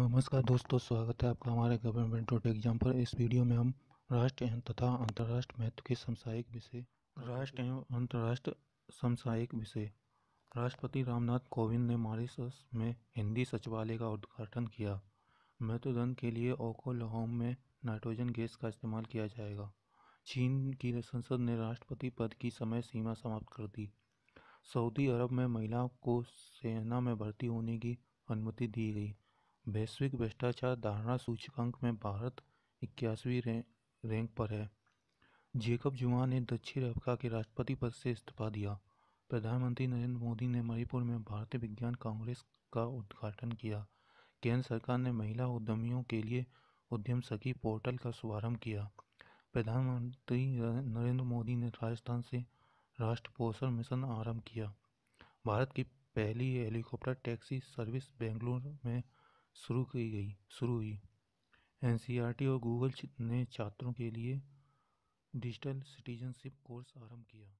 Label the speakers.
Speaker 1: नमस्कार दोस्तों स्वागत है आपका हमारे गवर्नमेंट डॉट एग्जाम पर इस वीडियो में हम राष्ट्र एवं तथा अंतर्राष्ट्रीय महत्व के समसायिक विषय राष्ट्र एवं अंतर्राष्ट्रीय समसायिक विषय राष्ट्रपति रामनाथ कोविंद ने मॉरिशस में हिंदी सचिवालय का उद्घाटन किया मृत्युदंड के लिए ओकोलहोम में नाइट्रोजन गैस का इस्तेमाल किया जाएगा चीन की संसद ने राष्ट्रपति पद की समय सीमा समाप्त कर दी सऊदी अरब में महिलाओं को सेना में भर्ती होने की अनुमति दी गई वैश्विक भ्रष्टाचार धारणा सूचकांक में भारत इक्यासवीं रैंक पर है जेकब जुमा ने दक्षिण अफ्रीका के राष्ट्रपति पद से इस्तीफा दिया प्रधानमंत्री नरेंद्र मोदी ने मणिपुर में भारतीय विज्ञान कांग्रेस का उद्घाटन किया केंद्र सरकार ने महिला उद्यमियों के लिए उद्यम सखी पोर्टल का शुभारंभ किया प्रधानमंत्री नरेंद्र मोदी ने राजस्थान से राष्ट्र पोषण मिशन आरंभ किया भारत की पहली हेलीकॉप्टर टैक्सी सर्विस बेंगलुरु में शुरू की गई शुरू हुई एन और गूगल ने छात्रों के लिए डिजिटल सिटीजनशिप कोर्स आरंभ किया